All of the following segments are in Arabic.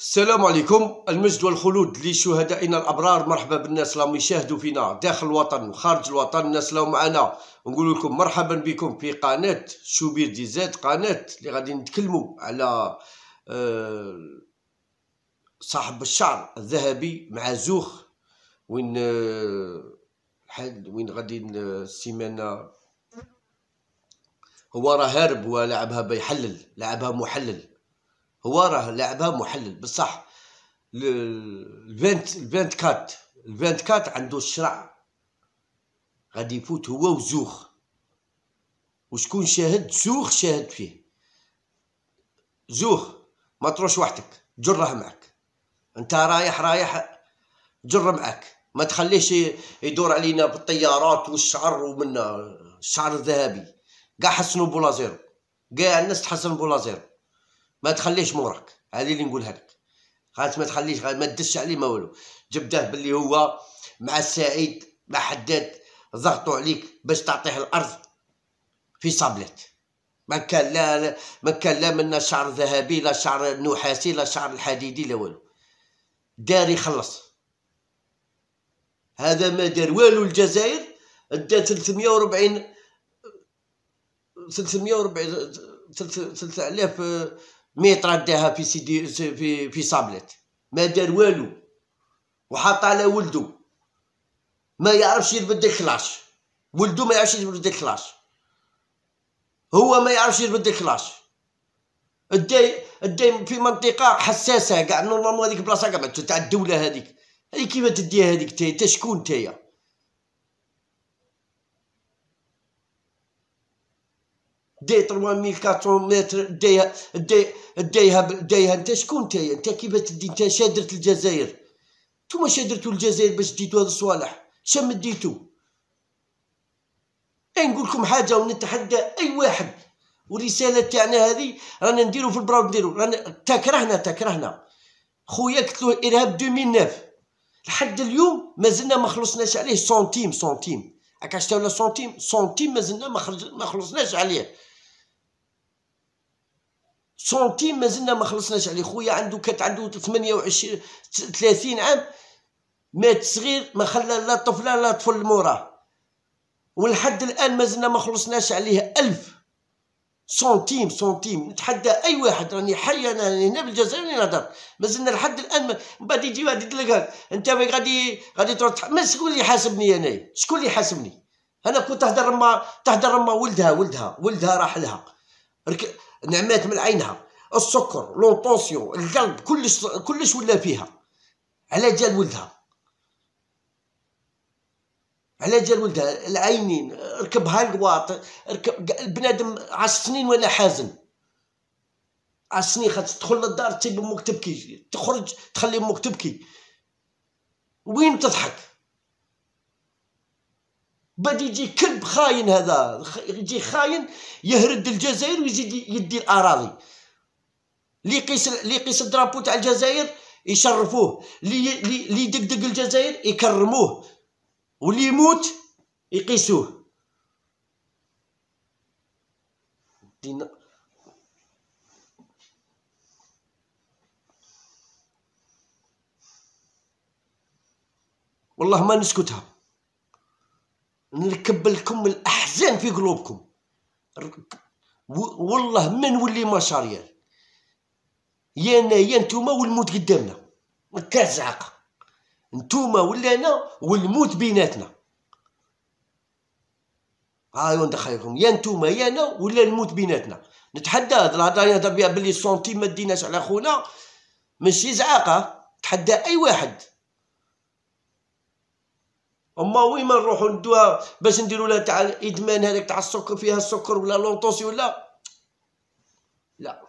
السلام عليكم المجد والخلود لشهدائنا الابرار مرحبا بالناس اللي يشاهدوا فينا داخل الوطن وخارج الوطن الناس اللي معنا نقول لكم مرحبا بكم في قناه شوبير دي زاد قناه اللي غادي نتكلموا على آه، صاحب الشعر الذهبي مع زوخ وين آه، وين غادي السيمانه هو راه هارب ولعبها بيحلل لعبها محلل هو راه لعبها محلل بصح البنت البنت كات البنت كات عنده الشرع غادي يفوت هو وزوخ وشكون شاهد زوخ شاهد فيه زوخ ما تروش وحدك جره معك انت رايح رايح جره معك ما تخليش يدور علينا بالطيارات والشعر ومن الشعر الذهبي قاع حسنوا بولا زيرو قاع الناس تحسن بولا زيرو ما تخليهش موراك هذه اللي نقولها لك غات ما تخليش ما تدش عليه ما والو جبده باللي هو مع السعيد مع حداد ضغطوا عليك باش تعطيه الارض في صابلات ما كان لا ما كان لا منا شعر ذهبي لا شعر نحاسي لا شعر الحديدي لا والو داري خلص هذا ما دار والو الجزائر دا 340 340 3000 مي ترداها في سيدي في في صابلت ما دار والو وحط على ولده ما يعرفش يربد الكلاش ولده ما يعرفش يربد الكلاش هو ما يعرفش يربد الكلاش الداي الداي في منطقه حساسه كاع نورمالمون هذيك بلاصه كاع تاع الدوله هذيك هذيك كيما تديها هذيك تاي شكون تايا دي 3400 متر دي دي ديها ديها انت شكون انت انت كي تدي انت شادرت الجزائر نتوما شادرتو الجزائر باش ديتو هاد الصوالح شم ديتو نقول لكم حاجه ونتحدى اي واحد والرساله تاعنا هذه رانا نديرو في البراو نديرو رانا تكرهنا تكرهنا خويا قلت له ارهاب 2009 لحد اليوم مازلنا ما خلصناش عليه سنتيم سنتيم هكا شتا ولا سنتيم سنتيم مازلنا ما خلصناش عليه سنتيم مازلنا ما خلصناش عليه خويا عنده كانت عنده 28 30 عام مات صغير ما خلى لا طفله لا طفل موراه ولحد الان مازلنا ما خلصناش عليه ألف سنتيم سنتيم نتحدى اي واحد راني حي انا هنا بالجزائر راني نهضر مازلنا لحد الان من بعد يجي واحد يتلقى انت غادي غادي تروح ما شكون اللي يحاسبني انايا شكون اللي يحاسبني انا كنت تهضر ما تهضر ما ولدها ولدها ولدها راح لها نعمات من عينها السكر لونطونسيون القلب كلش كلش ولا فيها على جال ولدها على جال ولدها العينين ركبها الواط ركب البنادم عشر سنين ولا حازن عشر سنين خاطر تدخل للدار تسيب امك تبكي تخرج تخلي امك تبكي وين تضحك بادي يجي كلب خاين هذا يجي خاين يهرد الجزائر ويزيد يدي الاراضي اللي يقيس اللي يقيس الدرابو تاع الجزائر يشرفوه اللي يدقدق الجزائر يكرموه واللي يموت يقيسوه دينا والله ما نسكتها نركب لكم الاحزان في قلوبكم والله ما نولي مشاريال يا انا يا نتوما والموت قدامنا كاع زعقه نتوما ولا انا والموت بيناتنا هايو ندخلكم يا نتوما يا انا ولا الموت بيناتنا نتحدى هاد الهضره يا نهضر بها بلي سونتي ما ديناش على خونا ماشي زعاقه تحدى اي واحد اما وين نروحوا ندوها باش نديروا لها تاع الادمان هذاك تاع السكر فيها السكر ولا لونطوسي ولا لا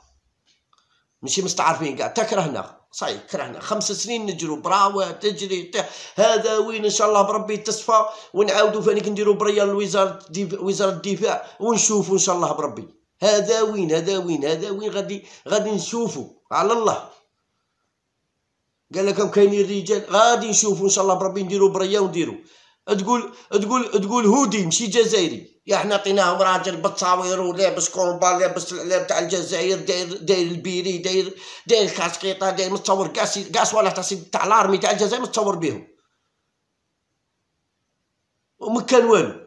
ماشي مستعرفين كاع تكرهنا صحيح كرهنا خمس سنين نجرو براوة تجري تح. هذا وين ان شاء الله بربي تصفى ونعاودو فانيك نديرو بريا لوزارة وزارة الدفاع ونشوفو ان شاء الله بربي هذا وين هذا وين هذا وين غادي غادي نشوفو على الله قال لكم كاينين رجال غادي نشوفو ان شاء الله بربي نديرو بريا ونديرو تقول تقول تقول هودي ماشي جزائري يا حنا عطيناهم راجل بتصاوير ولابس كومبا لابس الاعلام تاع الجزائر داير داير البيري داير داير كاسكيطه داير متصور كاع كاع تاع تاع الارمي تاع الجزائر متصور بهم وما كان والو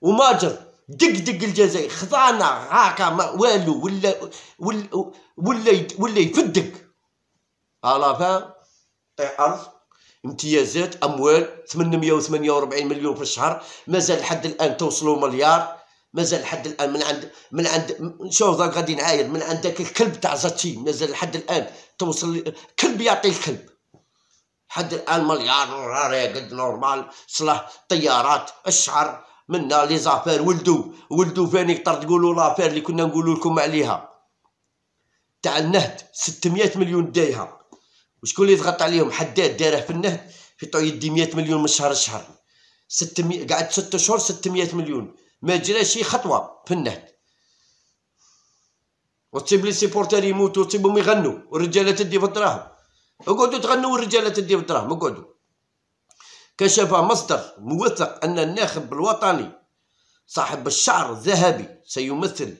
وماجر دق دق الجزائر خضانا هاكا والو ولا ولا ولا ولا يفدك على فان طيح ارض امتيازات اموال 848 مليون في الشهر مازال لحد الان توصلوا مليار مازال لحد الان من عند من عند شوف غادي نعاير من عند داك الكلب تاع زاتشي مازال لحد الان توصل كلب يعطي الكلب حد الان مليار راقد نورمال صلاح طيارات الشعر منا لي زافير ولدو ولدو فاني طرد تقولوا لافير اللي كنا نقولو لكم عليها تاع النهد 600 مليون دايها وشكون اللي ضغط عليهم حداد داره في النهد في يدي 100 مليون من شهر لشهر 600 قعد 6 شهور 600 مليون ما جراش خطوه في النهد وتسيب لي سيبورتير يموتوا وتسيبهم يغنوا والرجاله تدي في الدراهم اقعدوا تغنوا والرجاله تدي في الدراهم اقعدوا كشف مصدر موثق ان الناخب الوطني صاحب الشعر الذهبي سيمثل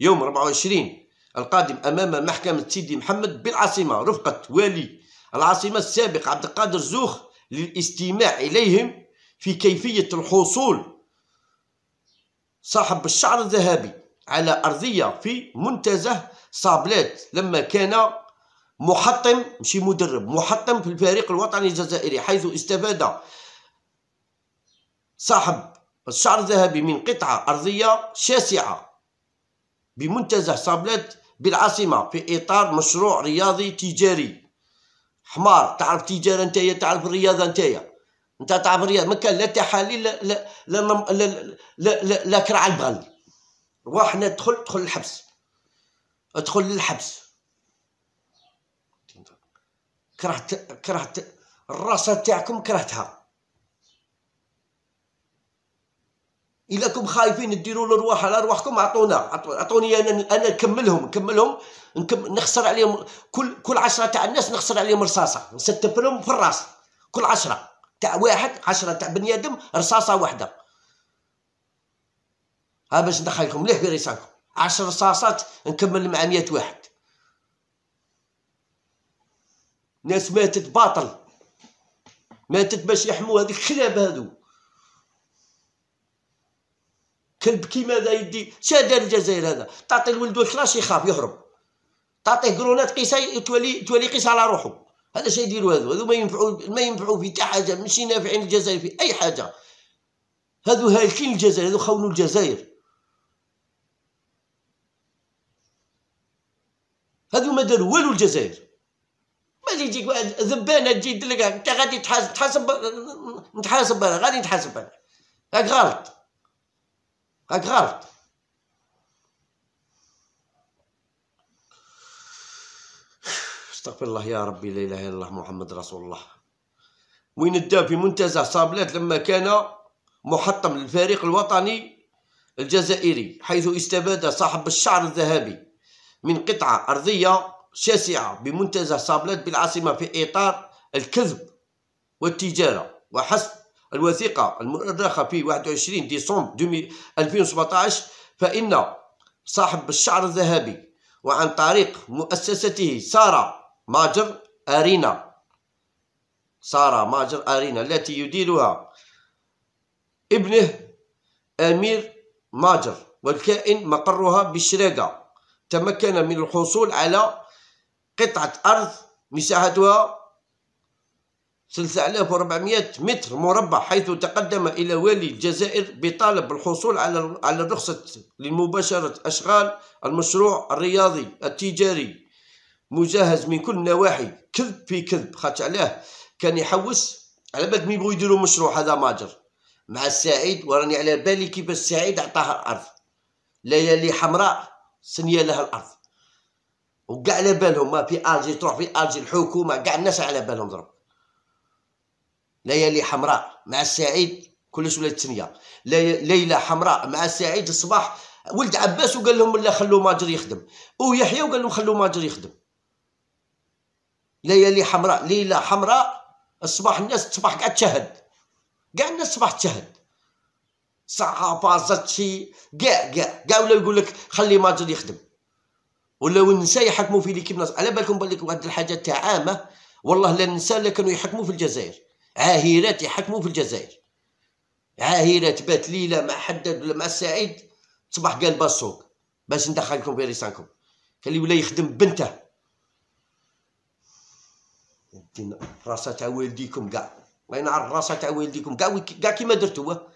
يوم 24 القادم أمام محكمة سيدي محمد بالعاصمة رفقة والي العاصمة السابق عبد القادر زوخ للاستماع إليهم في كيفية الحصول صاحب الشعر الذهبي على أرضية في منتزه صابلات لما كان محطم مش مدرب محطم في الفريق الوطني الجزائري حيث استفاد صاحب الشعر الذهبي من قطعة أرضية شاسعة بمنتزه صابلات بالعاصمه في اطار مشروع رياضي تجاري حمار تعرف تجاره نتايا تعرف الرياضه نتايا نتا تعرف الرياضه مكان لا تحاليل لا لا لا لا, لا, لا, لا, لا كرع البغل وحنا دخل ادخل ادخل الحبس ادخل للحبس كرهت كرهت الراسه تاعكم كرهتها كنتم خايفين ديروا الارواح على ارواحكم اعطونا اعطوني انا انا نكملهم نكملهم نخسر عليهم كل كل 10 تاع الناس نخسر عليهم رصاصه نستف لهم في الراس كل 10 تاع واحد 10 تاع بني ادم رصاصه واحده ها باش ندخلكم مليح بريسانكم 10 رصاصات نكمل مع 100 واحد ناس ماتت باطل ماتت باش يحموا هذيك الكلاب هذو كلب كيما هذا يدي شادار الجزائر هذا تعطي لولدو الكلاش يخاف يهرب تعطيه كرونات قيسه تولي تولي قيس على روحو هذا شي يديروا هذو هذو ما ينفعوا ما ينفعوا في حتى حاجه ماشي نافعين الجزائر في اي حاجه هذو هالكين الجزائر هذو خونوا الجزائر هذو ما داروا والو الجزائر ما واحد ذبانه تجي تلقاك انت غادي تحاسب تحاسب نتحاسب انا غادي نتحاسب انا غلط راك غلط استغفر الله يا ربي لا اله الا الله محمد رسول الله وين في منتزع صابلات لما كان محطم للفريق الوطني الجزائري حيث استفاد صاحب الشعر الذهبي من قطعة أرضية شاسعة بمنتزه صابلات بالعاصمة في إطار الكذب والتجارة وحسب الوثيقة المؤرخة في 21 ديسمبر 2017 فإن صاحب الشعر الذهبي وعن طريق مؤسسته سارة ماجر أرينا سارة ماجر أرينا التي يديرها ابنه أمير ماجر والكائن مقرها بشراقة تمكن من الحصول على قطعة أرض مساحتها 6400 متر مربع حيث تقدم إلى والي الجزائر بطالب الحصول على على رخصه لمباشرة أشغال المشروع الرياضي التجاري مجهز من كل النواحي كذب في كذب خاطر علاه كان يحوس على بالك مين يبغوا يديروا مشروع هذا ماجر مع السعيد وراني على بالي كيفاش السعيد عطاها الأرض ليالي حمراء سنية لها الأرض وكاع على بالهم ما في ألجي تروح في ألجي الحكومة كاع الناس على بالهم ضرب ليالي حمراء مع السعيد كلش ولات التنية ليلة حمراء مع السعيد الصباح ولد عباس وقال لهم لا خلوا ماجر يخدم ويحيى وقال لهم خلوا ماجر يخدم ليالي حمراء ليلة حمراء الصباح الناس الصباح قاعد تشهد كاع الناس الصباح تشهد صحافة شي كاع كاع كاع ولا يقول لك خلي ماجر يخدم ولا النساء يحكموا في ليكيب على بالكم بالك واحد الحاجة عامه والله لا النساء اللي كانوا يحكموا في الجزائر عاهرات يحكموا في الجزائر عاهرات بات ليله مع حداد ولا مع السعيد صباح قال باسوك باش ندخلكم في ريسانكم خلي ولا يخدم بنته راسها تاع والديكم كاع الله ينعر راسها تاع والديكم كاع كيما درتوه